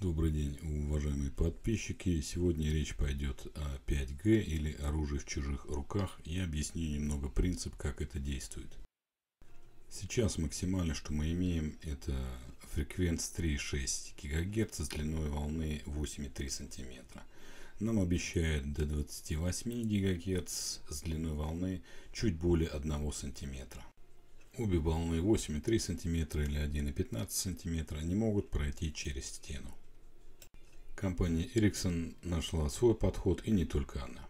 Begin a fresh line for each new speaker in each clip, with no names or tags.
Добрый день, уважаемые подписчики. Сегодня речь пойдет о 5G или оружии в чужих руках. Я объясню немного принцип, как это действует. Сейчас максимально, что мы имеем, это фреквенс 3,6 ГГц с длиной волны 8,3 см. Нам обещают до 28 ГГц с длиной волны чуть более 1 см. Обе волны 8,3 см или 1,15 см не могут пройти через стену. Компания Ericsson нашла свой подход и не только она.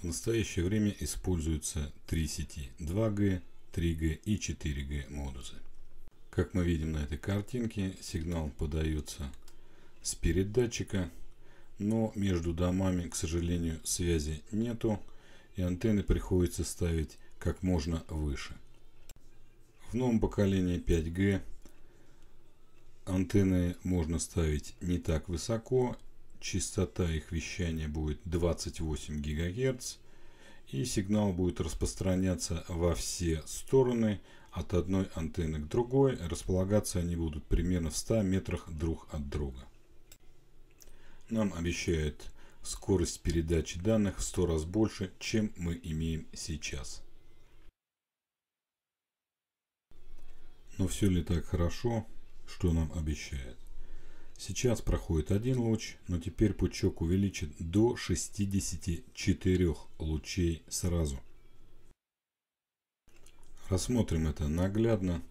В настоящее время используются три сети 2G, 3G и 4G модузы. Как мы видим на этой картинке, сигнал подается с передатчика, но между домами, к сожалению, связи нету и антенны приходится ставить как можно выше – в новом поколении 5G антенны можно ставить не так высоко. Частота их вещания будет 28 ГГц. И сигнал будет распространяться во все стороны от одной антенны к другой. Располагаться они будут примерно в 100 метрах друг от друга. Нам обещают скорость передачи данных в 100 раз больше, чем мы имеем сейчас. Но все ли так хорошо, что нам обещает? Сейчас проходит один луч, но теперь пучок увеличит до 64 лучей сразу. Рассмотрим это наглядно.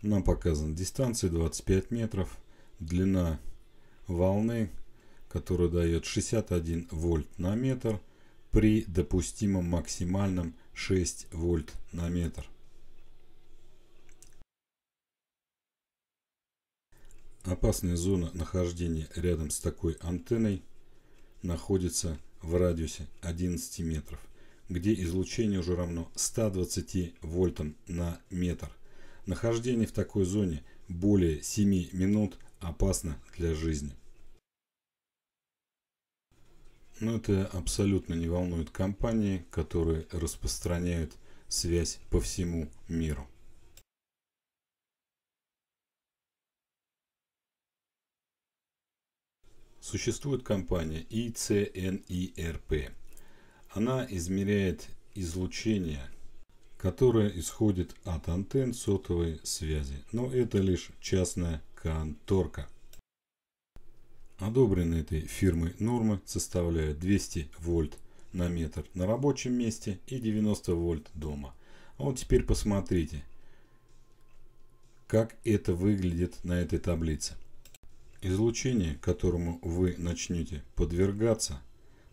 Нам показана дистанция 25 метров, длина волны, которая дает 61 вольт на метр при допустимом максимальном 6 вольт на метр. Опасная зона нахождения рядом с такой антенной находится в радиусе 11 метров, где излучение уже равно 120 вольтам на метр. Нахождение в такой зоне более 7 минут опасно для жизни. Но это абсолютно не волнует компании, которые распространяют связь по всему миру. Существует компания ICNIRP. Она измеряет излучение, которое исходит от антенн сотовой связи, но это лишь частная конторка. Одобренные этой фирмой нормы составляют 200 вольт на метр на рабочем месте и 90 вольт дома. А вот теперь посмотрите, как это выглядит на этой таблице. Излучение, которому вы начнете подвергаться,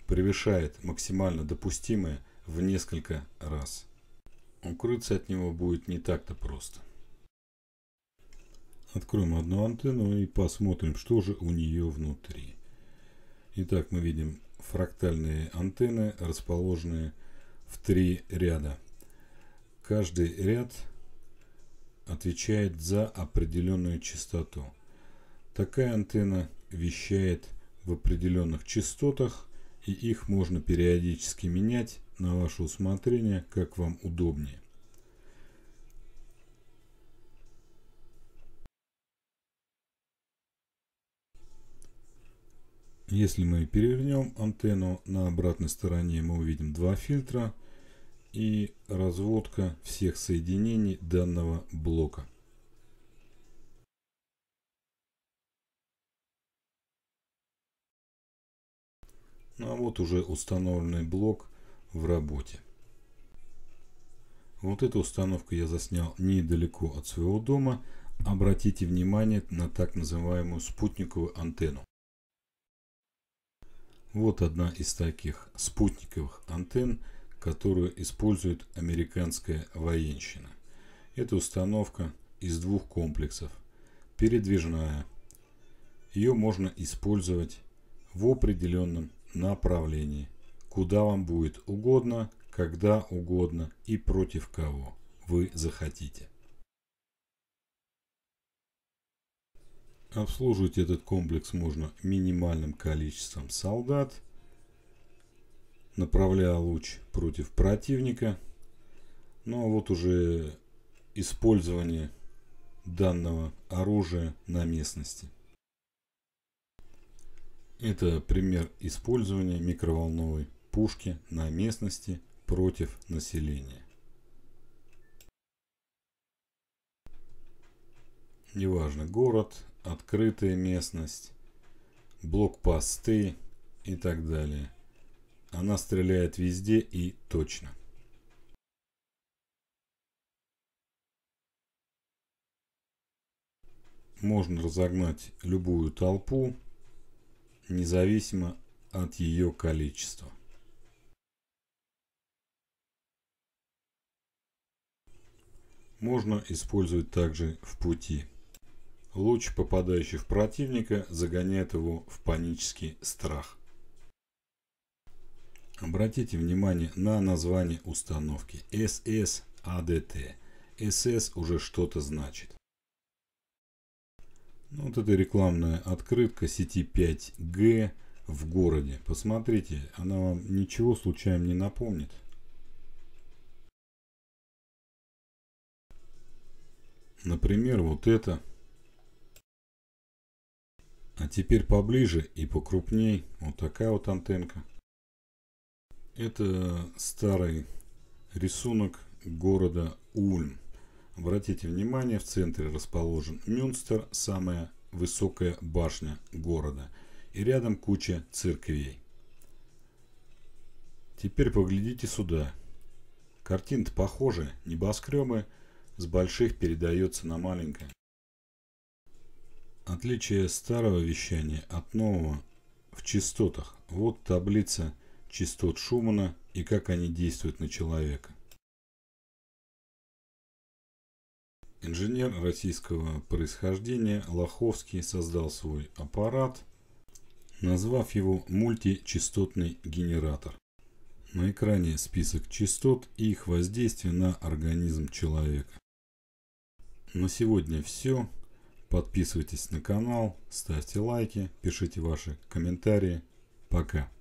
превышает максимально допустимое в несколько раз. Укрыться от него будет не так-то просто. Откроем одну антенну и посмотрим, что же у нее внутри. Итак, мы видим фрактальные антенны, расположенные в три ряда. Каждый ряд отвечает за определенную частоту – Такая антенна вещает в определенных частотах, и их можно периодически менять на ваше усмотрение, как вам удобнее. Если мы перевернем антенну, на обратной стороне мы увидим два фильтра и разводка всех соединений данного блока. Ну а вот уже установленный блок в работе. Вот эту установку я заснял недалеко от своего дома. Обратите внимание на так называемую спутниковую антенну. Вот одна из таких спутниковых антенн, которую использует американская военщина. Это установка из двух комплексов. Передвижная. Ее можно использовать в определенном направлении, куда вам будет угодно, когда угодно и против кого вы захотите. Обслуживать этот комплекс можно минимальным количеством солдат, направляя луч против противника. Ну а вот уже использование данного оружия на местности – это пример использования микроволновой пушки на местности против населения. Неважно город, открытая местность, блокпосты и так далее. Она стреляет везде и точно. Можно разогнать любую толпу независимо от ее количества. Можно использовать также в пути. Луч, попадающий в противника, загоняет его в панический страх. Обратите внимание на название установки SS ADT. SS уже что-то значит. Ну, вот это рекламная открытка сети 5G в городе. Посмотрите, она вам ничего случайно не напомнит. Например, вот это. А теперь поближе и покрупней. Вот такая вот антенка. Это старый рисунок города Ульм. Обратите внимание, в центре расположен Мюнстер, самая высокая башня города, и рядом куча церквей. Теперь поглядите сюда. Картина-то похожа, небоскребы с больших передается на маленькое. Отличие старого вещания от нового в частотах. Вот таблица частот Шумана и как они действуют на человека. Инженер российского происхождения Лоховский создал свой аппарат, назвав его мультичастотный генератор. На экране список частот и их воздействие на организм человека. На сегодня все. Подписывайтесь на канал, ставьте лайки, пишите ваши комментарии. Пока.